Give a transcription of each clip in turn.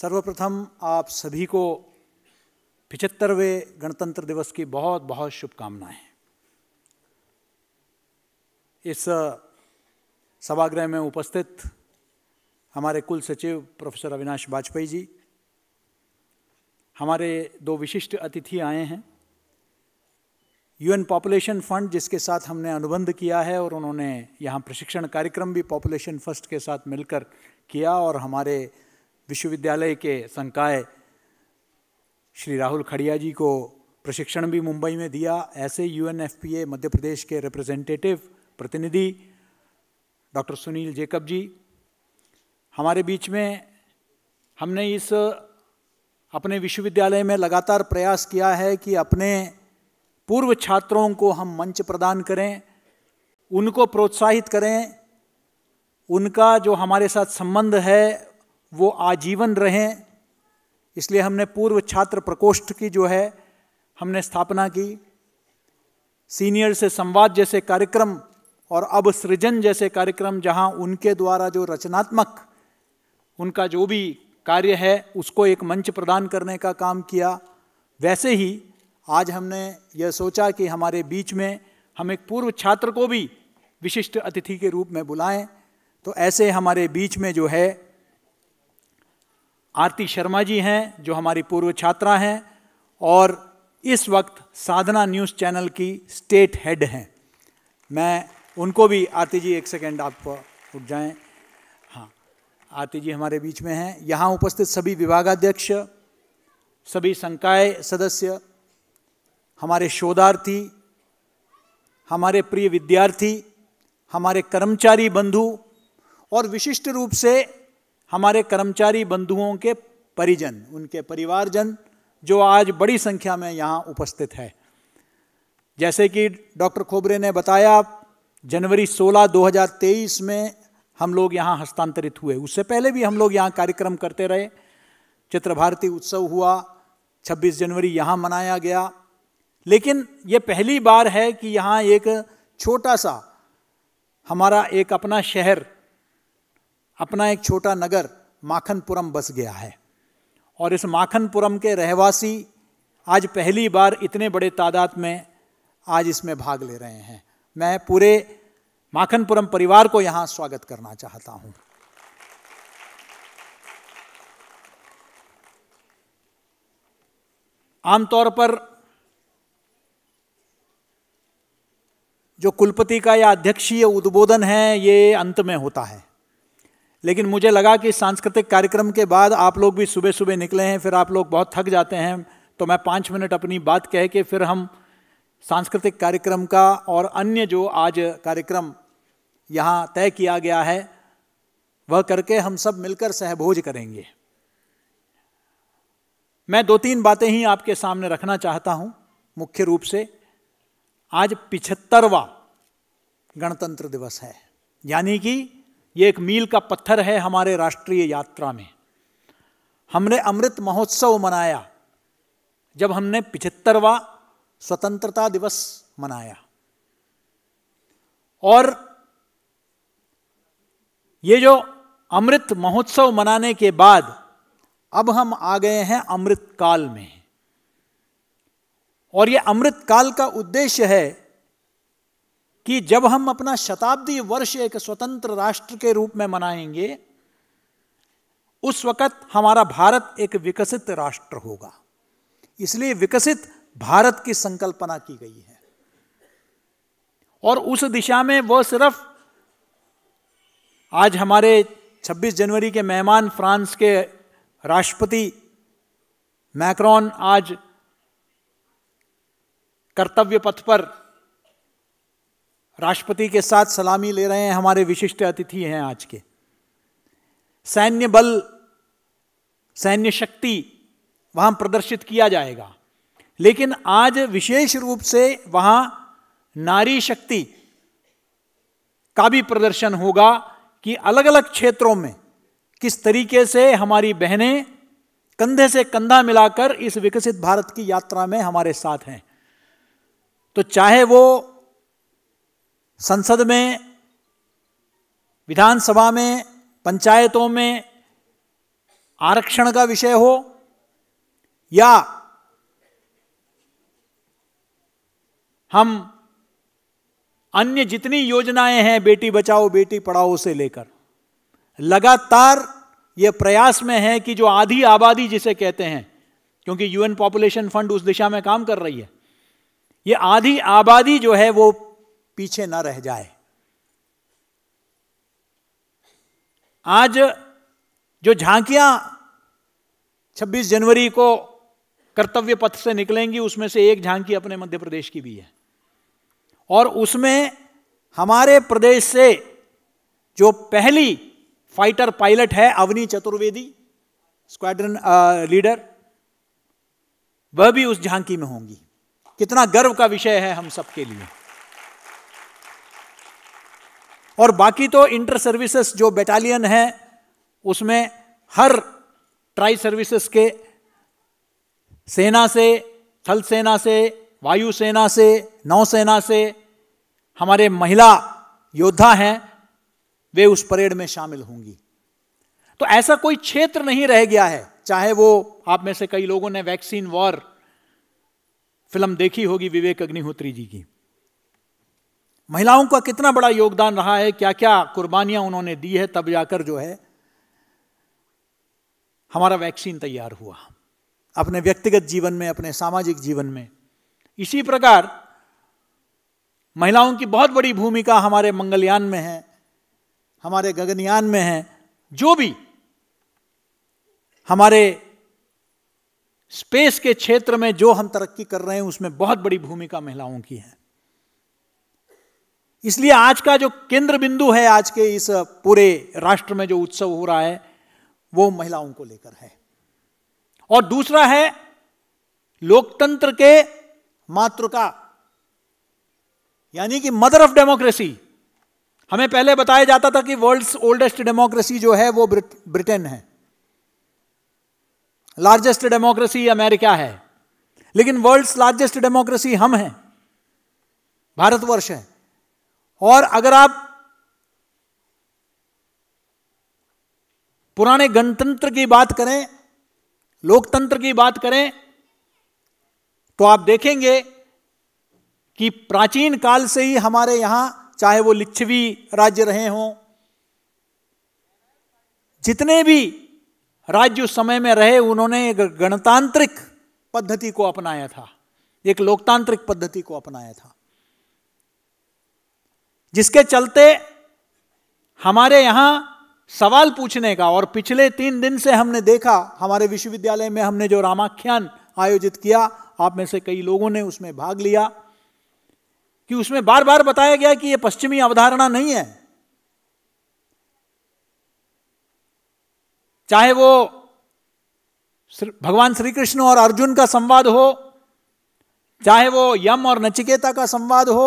सर्वप्रथम आप सभी को पिचहत्तरवें गणतंत्र दिवस की बहुत बहुत शुभकामनाएं इस सभागृह में उपस्थित हमारे कुल सचिव प्रोफेसर अविनाश वाजपेयी जी हमारे दो विशिष्ट अतिथि आए हैं यूएन पॉपुलेशन फंड जिसके साथ हमने अनुबंध किया है और उन्होंने यहाँ प्रशिक्षण कार्यक्रम भी पॉपुलेशन फर्स्ट के साथ मिलकर किया और हमारे विश्वविद्यालय के संकाय श्री राहुल खड़िया जी को प्रशिक्षण भी मुंबई में दिया ऐसे U N F P A Madhya Pradesh के रिप्रेजेंटेटिव प्रतिनिधि डॉक्टर सुनील जेकब जी हमारे बीच में हमने इस अपने विश्वविद्यालय में लगातार प्रयास किया है कि अपने पूर्व छात्रों को हम मंच प्रदान करें उनको प्रोत्साहित करें उनका जो हमारे साथ संबंध है वो आजीवन रहें इसलिए हमने पूर्व छात्र प्रकोष्ठ की जो है हमने स्थापना की सीनियर से संवाद जैसे कार्यक्रम और अब सृजन जैसे कार्यक्रम जहां उनके द्वारा जो रचनात्मक उनका जो भी कार्य है उसको एक मंच प्रदान करने का काम किया वैसे ही आज हमने यह सोचा कि हमारे बीच में हम एक पूर्व छात्र को भी विशिष्ट अतिथि के रूप में बुलाएं तो ऐसे हमारे बीच में जो है आरती शर्मा जी हैं जो हमारी पूर्व छात्रा हैं और इस वक्त साधना न्यूज़ चैनल की स्टेट हेड हैं मैं उनको भी आरती जी एक सेकेंड आप उठ जाएं हाँ आरती जी हमारे बीच में हैं यहाँ उपस्थित सभी विभागाध्यक्ष सभी संकाय सदस्य हमारे शोधार्थी हमारे प्रिय विद्यार्थी हमारे कर्मचारी बंधु और विशिष्ट रूप से हमारे कर्मचारी बंधुओं के परिजन उनके परिवारजन जो आज बड़ी संख्या में यहाँ उपस्थित है जैसे कि डॉक्टर खोबरे ने बताया जनवरी 16 2023 में हम लोग यहाँ हस्तांतरित हुए उससे पहले भी हम लोग यहाँ कार्यक्रम करते रहे चित्र भारती उत्सव हुआ 26 जनवरी यहाँ मनाया गया लेकिन ये पहली बार है कि यहाँ एक छोटा सा हमारा एक अपना शहर अपना एक छोटा नगर माखनपुरम बस गया है और इस माखनपुरम के रहवासी आज पहली बार इतने बड़े तादाद में आज इसमें भाग ले रहे हैं मैं पूरे माखनपुरम परिवार को यहाँ स्वागत करना चाहता हूँ आमतौर पर जो कुलपति का या अध्यक्षीय उद्बोधन है ये अंत में होता है लेकिन मुझे लगा कि सांस्कृतिक कार्यक्रम के बाद आप लोग भी सुबह सुबह निकले हैं फिर आप लोग बहुत थक जाते हैं तो मैं पाँच मिनट अपनी बात कह के फिर हम सांस्कृतिक कार्यक्रम का और अन्य जो आज कार्यक्रम यहाँ तय किया गया है वह करके हम सब मिलकर सहभोज करेंगे मैं दो तीन बातें ही आपके सामने रखना चाहता हूँ मुख्य रूप से आज पिछहत्तरवा गणतंत्र दिवस है यानी कि ये एक मील का पत्थर है हमारे राष्ट्रीय यात्रा में हमने अमृत महोत्सव मनाया जब हमने पिछहत्तरवा स्वतंत्रता दिवस मनाया और ये जो अमृत महोत्सव मनाने के बाद अब हम आ गए हैं अमृत काल में और ये अमृत काल का उद्देश्य है कि जब हम अपना शताब्दी वर्ष एक स्वतंत्र राष्ट्र के रूप में मनाएंगे उस वक्त हमारा भारत एक विकसित राष्ट्र होगा इसलिए विकसित भारत की संकल्पना की गई है और उस दिशा में वह सिर्फ आज हमारे 26 जनवरी के मेहमान फ्रांस के राष्ट्रपति मैक्रॉन आज कर्तव्य पथ पर राष्ट्रपति के साथ सलामी ले रहे हैं हमारे विशिष्ट अतिथि हैं आज के सैन्य बल सैन्य शक्ति वहां प्रदर्शित किया जाएगा लेकिन आज विशेष रूप से वहां नारी शक्ति का भी प्रदर्शन होगा कि अलग अलग क्षेत्रों में किस तरीके से हमारी बहनें कंधे से कंधा मिलाकर इस विकसित भारत की यात्रा में हमारे साथ हैं तो चाहे वो संसद में विधानसभा में पंचायतों में आरक्षण का विषय हो या हम अन्य जितनी योजनाएं हैं बेटी बचाओ बेटी पढ़ाओ से लेकर लगातार ये प्रयास में है कि जो आधी आबादी जिसे कहते हैं क्योंकि यूएन पॉपुलेशन फंड उस दिशा में काम कर रही है ये आधी आबादी जो है वो पीछे ना रह जाए आज जो झांकियां 26 जनवरी को कर्तव्य पथ से निकलेंगी उसमें से एक झांकी अपने मध्य प्रदेश की भी है और उसमें हमारे प्रदेश से जो पहली फाइटर पायलट है अवनी चतुर्वेदी स्क्वाड्रन लीडर वह भी उस झांकी में होंगी कितना गर्व का विषय है हम सबके लिए और बाकी तो इंटर सर्विसेस जो बेटालियन है उसमें हर ट्राई सर्विसेस के सेना से थल सेना से वायु सेना से नौसेना से हमारे महिला योद्धा हैं वे उस परेड में शामिल होंगी तो ऐसा कोई क्षेत्र नहीं रह गया है चाहे वो आप में से कई लोगों ने वैक्सीन वॉर फिल्म देखी होगी विवेक अग्निहोत्री जी की महिलाओं का कितना बड़ा योगदान रहा है क्या क्या कुर्बानियां उन्होंने दी है तब जाकर जो है हमारा वैक्सीन तैयार हुआ अपने व्यक्तिगत जीवन में अपने सामाजिक जीवन में इसी प्रकार महिलाओं की बहुत बड़ी भूमिका हमारे मंगलयान में है हमारे गगनयान में है जो भी हमारे स्पेस के क्षेत्र में जो हम तरक्की कर रहे हैं उसमें बहुत बड़ी भूमिका महिलाओं की है इसलिए आज का जो केंद्र बिंदु है आज के इस पूरे राष्ट्र में जो उत्सव हो रहा है वो महिलाओं को लेकर है और दूसरा है लोकतंत्र के मातृ का यानी कि मदर ऑफ डेमोक्रेसी हमें पहले बताया जाता था कि वर्ल्ड्स ओल्डेस्ट डेमोक्रेसी जो है वो ब्रिटेन है लार्जेस्ट डेमोक्रेसी अमेरिका है लेकिन वर्ल्ड्स लार्जेस्ट डेमोक्रेसी हम हैं भारतवर्ष है और अगर आप पुराने गणतंत्र की बात करें लोकतंत्र की बात करें तो आप देखेंगे कि प्राचीन काल से ही हमारे यहां चाहे वो लिच्छवी राज्य रहे हों जितने भी राज्य उस समय में रहे उन्होंने एक गणतांत्रिक पद्धति को अपनाया था एक लोकतांत्रिक पद्धति को अपनाया था जिसके चलते हमारे यहां सवाल पूछने का और पिछले तीन दिन से हमने देखा हमारे विश्वविद्यालय में हमने जो रामाख्यान आयोजित किया आप में से कई लोगों ने उसमें भाग लिया कि उसमें बार बार बताया गया कि यह पश्चिमी अवधारणा नहीं है चाहे वो भगवान श्री कृष्ण और अर्जुन का संवाद हो चाहे वो यम और नचिकेता का संवाद हो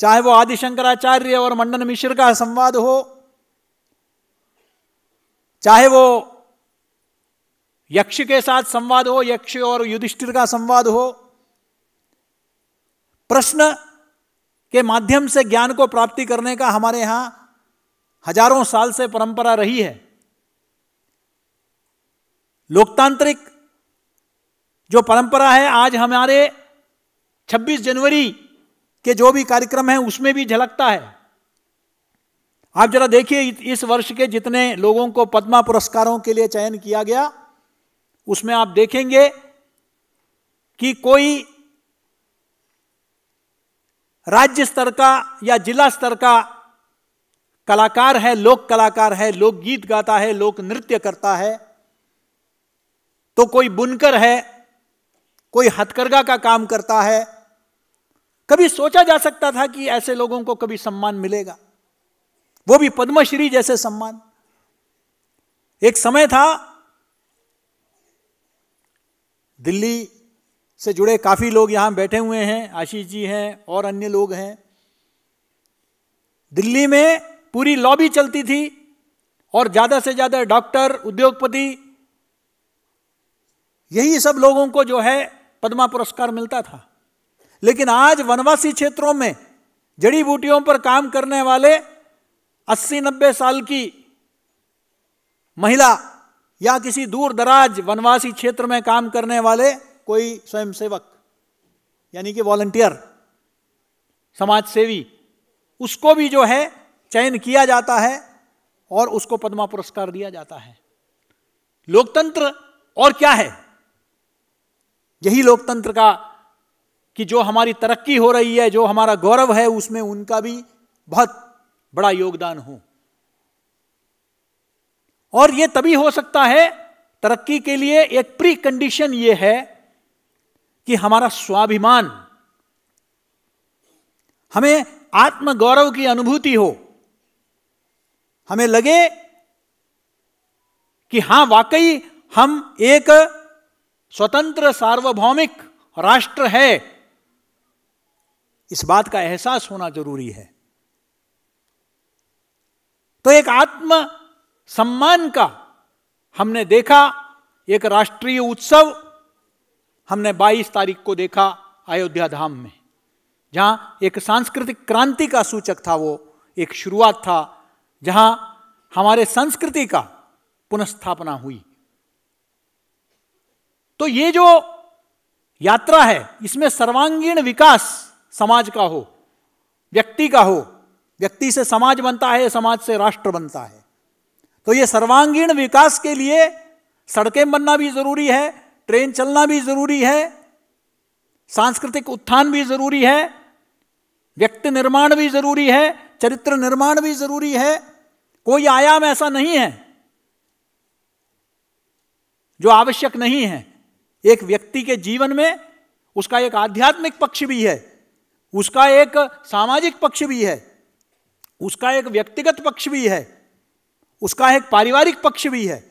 चाहे वो आदि शंकराचार्य और मंडन मिश्र का संवाद हो चाहे वो यक्ष के साथ संवाद हो यक्ष और युधिष्ठिर का संवाद हो प्रश्न के माध्यम से ज्ञान को प्राप्ति करने का हमारे यहां हजारों साल से परंपरा रही है लोकतांत्रिक जो परंपरा है आज हमारे 26 जनवरी के जो भी कार्यक्रम है उसमें भी झलकता है आप जरा देखिए इस वर्ष के जितने लोगों को पद्मा पुरस्कारों के लिए चयन किया गया उसमें आप देखेंगे कि कोई राज्य स्तर का या जिला स्तर का कलाकार है लोक कलाकार है लोकगीत गाता है लोक नृत्य करता है तो कोई बुनकर है कोई हथकरघा का काम करता है कभी सोचा जा सकता था कि ऐसे लोगों को कभी सम्मान मिलेगा वो भी पद्मश्री जैसे सम्मान एक समय था दिल्ली से जुड़े काफ़ी लोग यहां बैठे हुए हैं आशीष जी हैं और अन्य लोग हैं दिल्ली में पूरी लॉबी चलती थी और ज़्यादा से ज़्यादा डॉक्टर उद्योगपति यही सब लोगों को जो है पद्मा पुरस्कार मिलता था लेकिन आज वनवासी क्षेत्रों में जड़ी बूटियों पर काम करने वाले 80-90 साल की महिला या किसी दूर दराज वनवासी क्षेत्र में काम करने वाले कोई स्वयंसेवक यानी कि वॉलंटियर समाज सेवी उसको भी जो है चयन किया जाता है और उसको पद्मा पुरस्कार दिया जाता है लोकतंत्र और क्या है यही लोकतंत्र का कि जो हमारी तरक्की हो रही है जो हमारा गौरव है उसमें उनका भी बहुत बड़ा योगदान हो और यह तभी हो सकता है तरक्की के लिए एक प्री कंडीशन यह है कि हमारा स्वाभिमान हमें आत्मगौरव की अनुभूति हो हमें लगे कि हां वाकई हम एक स्वतंत्र सार्वभौमिक राष्ट्र है इस बात का एहसास होना जरूरी है तो एक आत्म सम्मान का हमने देखा एक राष्ट्रीय उत्सव हमने 22 तारीख को देखा अयोध्या धाम में जहां एक सांस्कृतिक क्रांति का सूचक था वो एक शुरुआत था जहां हमारे संस्कृति का पुनस्थापना हुई तो ये जो यात्रा है इसमें सर्वांगीण विकास समाज का हो व्यक्ति का हो व्यक्ति से समाज बनता है समाज से राष्ट्र बनता है तो ये सर्वांगीण विकास के लिए सड़कें बनना भी जरूरी है ट्रेन चलना भी जरूरी है सांस्कृतिक उत्थान भी जरूरी है व्यक्ति निर्माण भी जरूरी है चरित्र निर्माण भी जरूरी है कोई आयाम ऐसा नहीं है जो आवश्यक नहीं है एक व्यक्ति के जीवन में उसका एक आध्यात्मिक पक्ष भी है उसका एक सामाजिक पक्ष भी है उसका एक व्यक्तिगत पक्ष भी है उसका एक पारिवारिक पक्ष भी है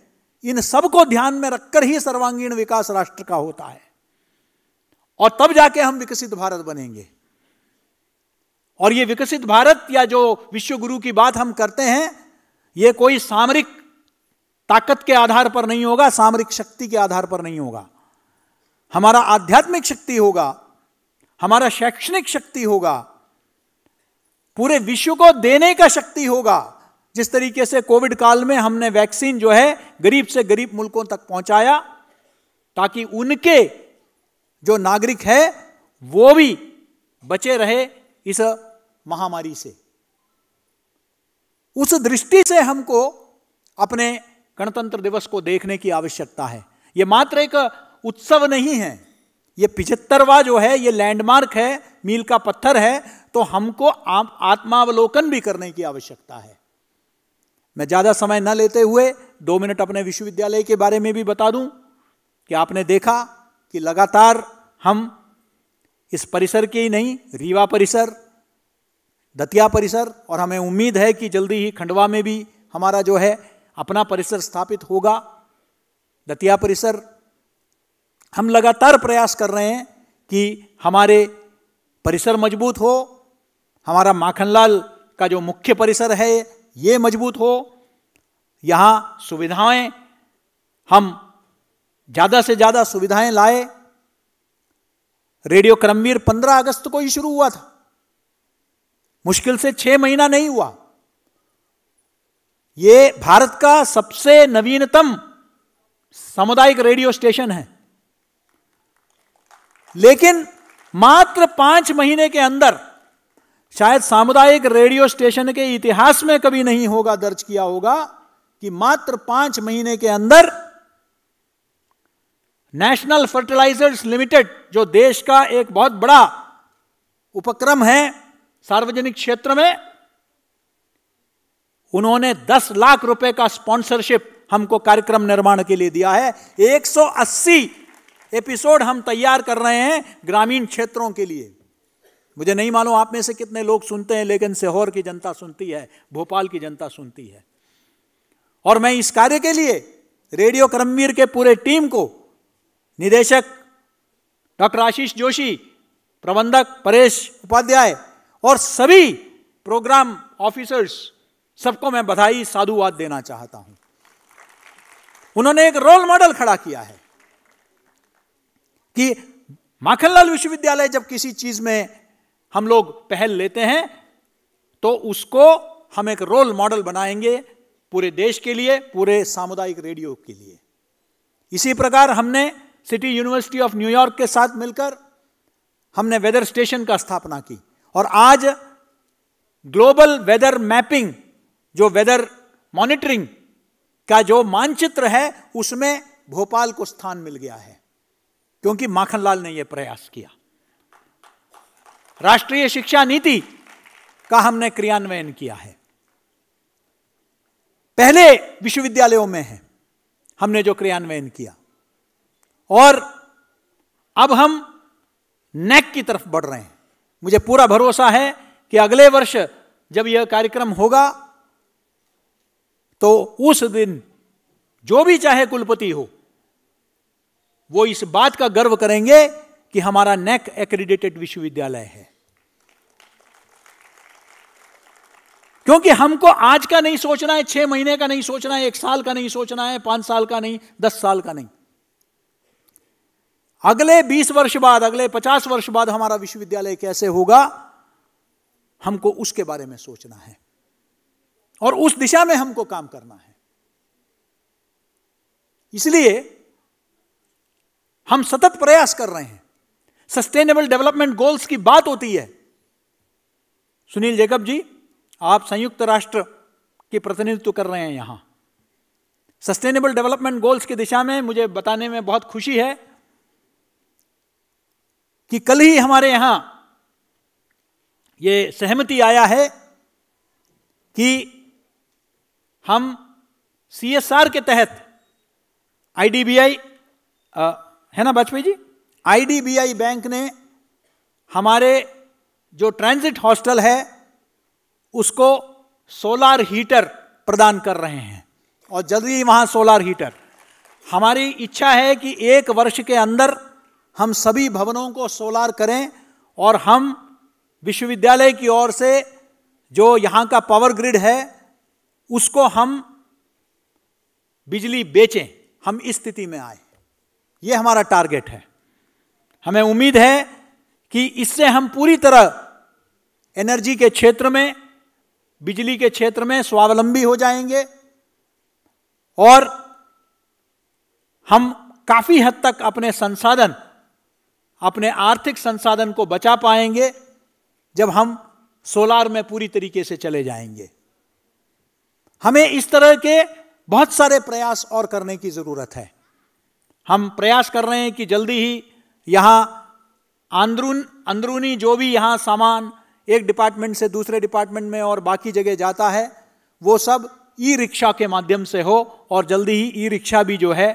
इन सब को ध्यान में रखकर ही सर्वांगीण विकास राष्ट्र का होता है और तब जाके हम विकसित भारत बनेंगे और ये विकसित भारत या जो विश्व गुरु की बात हम करते हैं ये कोई सामरिक ताकत के आधार पर नहीं होगा सामरिक शक्ति के आधार पर नहीं होगा हमारा आध्यात्मिक शक्ति होगा हमारा शैक्षणिक शक्ति होगा पूरे विश्व को देने का शक्ति होगा जिस तरीके से कोविड काल में हमने वैक्सीन जो है गरीब से गरीब मुल्कों तक पहुंचाया ताकि उनके जो नागरिक है वो भी बचे रहे इस महामारी से उस दृष्टि से हमको अपने गणतंत्र दिवस को देखने की आवश्यकता है यह मात्र एक उत्सव नहीं है ये पिछहत्तरवा जो है ये लैंडमार्क है मील का पत्थर है तो हमको आत्मावलोकन भी करने की आवश्यकता है मैं ज़्यादा समय न लेते हुए दो मिनट अपने विश्वविद्यालय के बारे में भी बता दूं कि आपने देखा कि लगातार हम इस परिसर के ही नहीं रीवा परिसर दतिया परिसर और हमें उम्मीद है कि जल्दी ही खंडवा में भी हमारा जो है अपना परिसर स्थापित होगा दतिया परिसर हम लगातार प्रयास कर रहे हैं कि हमारे परिसर मजबूत हो हमारा माखनलाल का जो मुख्य परिसर है ये मजबूत हो यहाँ सुविधाएं हम ज़्यादा से ज़्यादा सुविधाएं लाए रेडियो क्रमवीर 15 अगस्त को ही शुरू हुआ था मुश्किल से छः महीना नहीं हुआ ये भारत का सबसे नवीनतम सामुदायिक रेडियो स्टेशन है लेकिन मात्र पांच महीने के अंदर शायद सामुदायिक रेडियो स्टेशन के इतिहास में कभी नहीं होगा दर्ज किया होगा कि मात्र पांच महीने के अंदर नेशनल फर्टिलाइजर्स लिमिटेड जो देश का एक बहुत बड़ा उपक्रम है सार्वजनिक क्षेत्र में उन्होंने 10 लाख रुपए का स्पॉन्सरशिप हमको कार्यक्रम निर्माण के लिए दिया है एपिसोड हम तैयार कर रहे हैं ग्रामीण क्षेत्रों के लिए मुझे नहीं मालूम आप में से कितने लोग सुनते हैं लेकिन सीहोर की जनता सुनती है भोपाल की जनता सुनती है और मैं इस कार्य के लिए रेडियो क्रमवीर के पूरे टीम को निदेशक डॉक्टर आशीष जोशी प्रबंधक परेश उपाध्याय और सभी प्रोग्राम ऑफिसर्स सबको मैं बधाई साधुवाद देना चाहता हूं उन्होंने एक रोल मॉडल खड़ा किया है कि माखनलाल विश्वविद्यालय जब किसी चीज में हम लोग पहल लेते हैं तो उसको हम एक रोल मॉडल बनाएंगे पूरे देश के लिए पूरे सामुदायिक रेडियो के लिए इसी प्रकार हमने सिटी यूनिवर्सिटी ऑफ न्यूयॉर्क के साथ मिलकर हमने वेदर स्टेशन का स्थापना की और आज ग्लोबल वेदर मैपिंग जो वेदर मॉनिटरिंग का जो मानचित्र है उसमें भोपाल को स्थान मिल गया है क्योंकि माखनलाल ने यह प्रयास किया राष्ट्रीय शिक्षा नीति का हमने क्रियान्वयन किया है पहले विश्वविद्यालयों में है हमने जो क्रियान्वयन किया और अब हम नेक की तरफ बढ़ रहे हैं मुझे पूरा भरोसा है कि अगले वर्ष जब यह कार्यक्रम होगा तो उस दिन जो भी चाहे कुलपति हो वो इस बात का गर्व करेंगे कि हमारा नेक एक्रेडिटेड विश्वविद्यालय है क्योंकि हमको आज का नहीं सोचना है छह महीने का नहीं सोचना है एक साल का नहीं सोचना है पांच साल का नहीं दस साल का नहीं अगले बीस वर्ष बाद अगले पचास वर्ष बाद हमारा विश्वविद्यालय कैसे होगा हमको उसके बारे में सोचना है और उस दिशा में हमको काम करना है इसलिए हम सतत प्रयास कर रहे हैं सस्टेनेबल डेवलपमेंट गोल्स की बात होती है सुनील जैकब जी आप संयुक्त राष्ट्र के प्रतिनिधित्व कर रहे हैं यहां सस्टेनेबल डेवलपमेंट गोल्स की दिशा में मुझे बताने में बहुत खुशी है कि कल ही हमारे यहां यह सहमति आया है कि हम सीएसआर के तहत आईडीबीआई है ना वाजपेयी जी आईडीबीआई बैंक ने हमारे जो ट्रांजिट हॉस्टल है उसको सोलार हीटर प्रदान कर रहे हैं और जल्दी ही सोलार हीटर हमारी इच्छा है कि एक वर्ष के अंदर हम सभी भवनों को सोलार करें और हम विश्वविद्यालय की ओर से जो यहाँ का पावर ग्रिड है उसको हम बिजली बेचें हम इस स्थिति में आए ये हमारा टारगेट है हमें उम्मीद है कि इससे हम पूरी तरह एनर्जी के क्षेत्र में बिजली के क्षेत्र में स्वावलंबी हो जाएंगे और हम काफ़ी हद तक अपने संसाधन अपने आर्थिक संसाधन को बचा पाएंगे जब हम सोलार में पूरी तरीके से चले जाएंगे हमें इस तरह के बहुत सारे प्रयास और करने की ज़रूरत है हम प्रयास कर रहे हैं कि जल्दी ही यहाँ अंदरून अंदरूनी जो भी यहाँ सामान एक डिपार्टमेंट से दूसरे डिपार्टमेंट में और बाकी जगह जाता है वो सब ई रिक्शा के माध्यम से हो और जल्दी ही ई रिक्शा भी जो है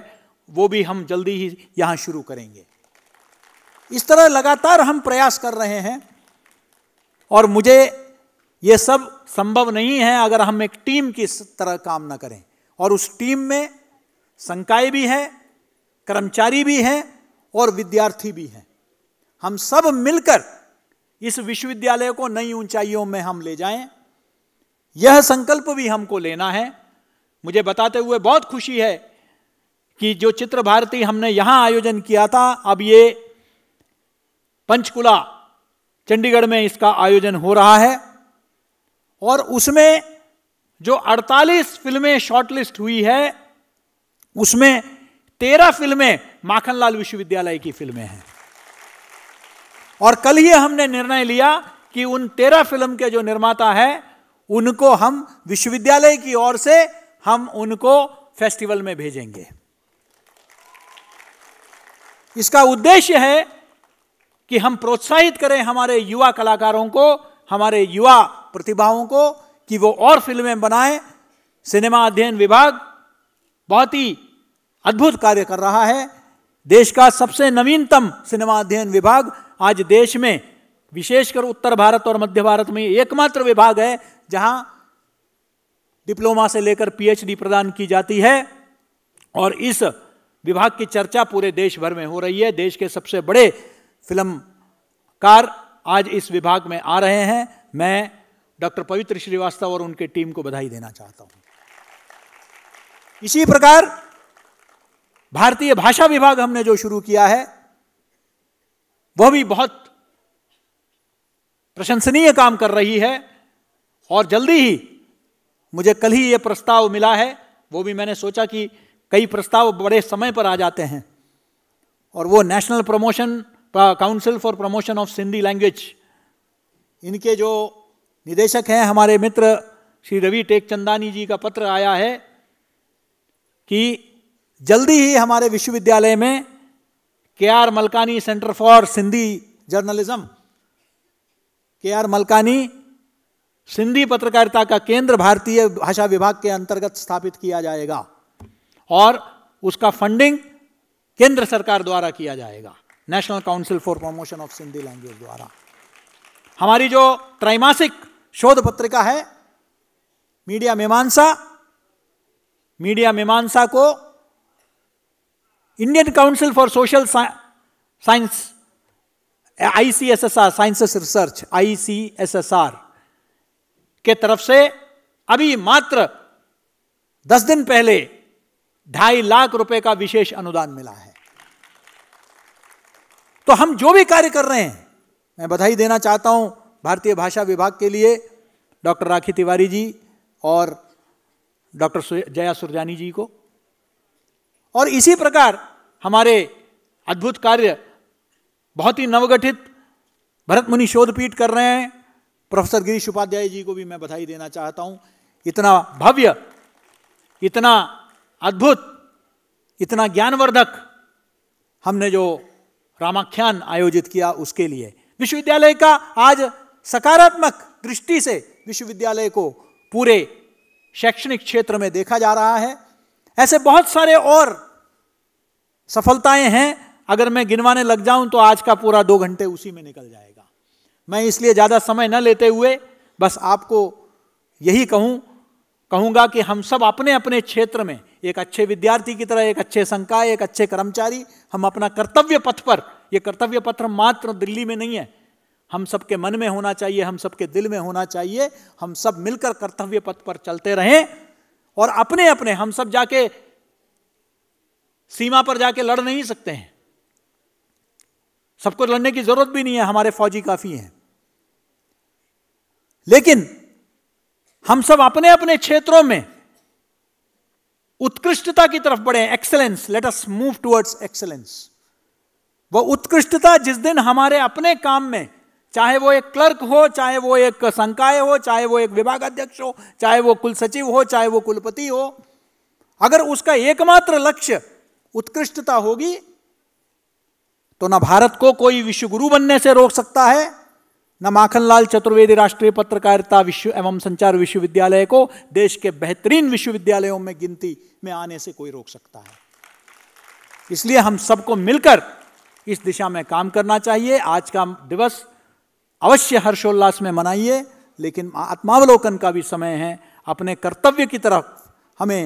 वो भी हम जल्दी ही यहाँ शुरू करेंगे इस तरह लगातार हम प्रयास कर रहे हैं और मुझे ये सब संभव नहीं है अगर हम एक टीम की तरह काम ना करें और उस टीम में संकाय भी है कर्मचारी भी हैं और विद्यार्थी भी हैं हम सब मिलकर इस विश्वविद्यालय को नई ऊंचाइयों में हम ले जाएं यह संकल्प भी हमको लेना है मुझे बताते हुए बहुत खुशी है कि जो चित्र भारती हमने यहां आयोजन किया था अब ये पंचकुला चंडीगढ़ में इसका आयोजन हो रहा है और उसमें जो 48 फिल्में शॉर्टलिस्ट हुई है उसमें तेरह फिल्में माखनलाल विश्वविद्यालय की फिल्में हैं और कल ही हमने निर्णय लिया कि उन तेरह फिल्म के जो निर्माता हैं उनको हम विश्वविद्यालय की ओर से हम उनको फेस्टिवल में भेजेंगे इसका उद्देश्य है कि हम प्रोत्साहित करें हमारे युवा कलाकारों को हमारे युवा प्रतिभाओं को कि वो और फिल्में बनाएं सिनेमा अध्ययन विभाग बहुत ही अद्भुत कार्य कर रहा है देश का सबसे नवीनतम सिनेमा अध्ययन विभाग आज देश में विशेषकर उत्तर भारत और मध्य भारत में एकमात्र विभाग है जहां डिप्लोमा से लेकर पीएचडी प्रदान की जाती है और इस विभाग की चर्चा पूरे देश भर में हो रही है देश के सबसे बड़े फिल्मकार आज इस विभाग में आ रहे हैं मैं डॉक्टर पवित्र श्रीवास्तव और उनके टीम को बधाई देना चाहता हूं इसी प्रकार भारतीय भाषा विभाग हमने जो शुरू किया है वह भी बहुत प्रशंसनीय काम कर रही है और जल्दी ही मुझे कल ही ये प्रस्ताव मिला है वो भी मैंने सोचा कि कई प्रस्ताव बड़े समय पर आ जाते हैं और वो national promotion council for promotion of Sindhi language इनके जो निदेशक हैं हमारे मित्र श्री रवि टेकचंदानी जी का पत्र आया है कि जल्दी ही हमारे विश्वविद्यालय में K R Malkani centre for Sindhi journalism K R Malkani Sindhi पत्रकारिता का केंद्र भारतीय भाषा विभाग के अंतर्गत स्थापित किया जाएगा और उसका फंडिंग केंद्र सरकार द्वारा किया जाएगा national council for promotion of Sindhi language द्वारा हमारी जो त्रैमासिक शोध पत्रिका है मीडिया मीमांसा मीडिया मीमांसा को Indian Council for Social Sci Science, ICSSR, Sciences Research, ICSSR के तरफ से अभी मात्र दस दिन पहले ढाई लाख रुपए का विशेष अनुदान मिला है तो हम जो भी कार्य कर रहे हैं मैं बधाई देना चाहता हूं भारतीय भाषा विभाग के लिए डॉक्टर राखी तिवारी जी और डॉक्टर जया सुरजानी जी को और इसी प्रकार हमारे अद्भुत कार्य बहुत ही नवगठित भरत मुनि शोधपीठ कर रहे हैं प्रोफेसर गिरीश उपाध्याय जी को भी मैं बधाई देना चाहता हूं इतना भव्य इतना अद्भुत इतना ज्ञानवर्धक हमने जो रामाख्यान आयोजित किया उसके लिए विश्वविद्यालय का आज सकारात्मक दृष्टि से विश्वविद्यालय को पूरे शैक्षणिक क्षेत्र में देखा जा रहा है ऐसे बहुत सारे और सफलताएं हैं अगर मैं गिनवाने लग जाऊं तो आज का पूरा दो घंटे उसी में निकल जाएगा मैं इसलिए ज़्यादा समय न लेते हुए बस आपको यही कहूं कहूंगा कि हम सब अपने अपने क्षेत्र में एक अच्छे विद्यार्थी की तरह एक अच्छे संकाय एक अच्छे कर्मचारी हम अपना कर्तव्य पथ पर ये कर्तव्य पथ मात्र दिल्ली में नहीं है हम सबके मन में होना चाहिए हम सबके दिल में होना चाहिए हम सब मिलकर कर्तव्य पथ पर चलते रहें और अपने अपने हम सब जाके सीमा पर जाके लड़ नहीं सकते हैं सबको लड़ने की जरूरत भी नहीं है हमारे फौजी काफी हैं लेकिन हम सब अपने अपने क्षेत्रों में उत्कृष्टता की तरफ बढ़े excellence let us move towards excellence वह उत्कृष्टता जिस दिन हमारे अपने काम में चाहे वो एक क्लर्क हो चाहे वो एक संकाय हो चाहे वो एक विभागाध्यक्ष हो चाहे वो कुल सचिव हो चाहे वो कुलपति हो अगर उसका एकमात्र लक्ष्य उत्कृष्टता होगी तो न भारत को कोई विश्वगुरु बनने से रोक सकता है न माखनलाल चतुर्वेदी राष्ट्रीय पत्रकारिता विश्व एवं संचार विश्वविद्यालय को देश के बेहतरीन विश्वविद्यालयों में गिनती में आने से कोई रोक सकता है इसलिए हम सबको मिलकर इस दिशा में काम करना चाहिए आज का दिवस अवश्य हर्षोल्लास में मनाइए लेकिन आत्मावलोकन का भी समय है अपने कर्तव्य की तरफ हमें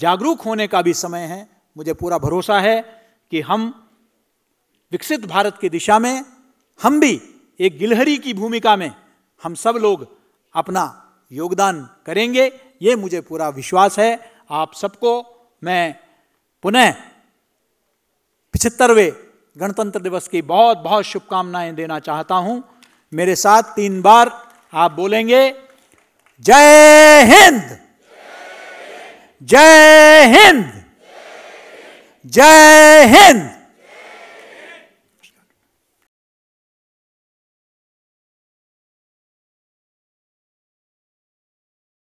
जागरूक होने का भी समय है मुझे पूरा भरोसा है कि हम विकसित भारत की दिशा में हम भी एक गिलहरी की भूमिका में हम सब लोग अपना योगदान करेंगे ये मुझे पूरा विश्वास है आप सबको मैं पुनः पिछहत्तरवें गणतंत्र दिवस की बहुत बहुत शुभकामनाएं देना चाहता हूं मेरे साथ तीन बार आप बोलेंगे जय हिंद जय हिंद जय हिंद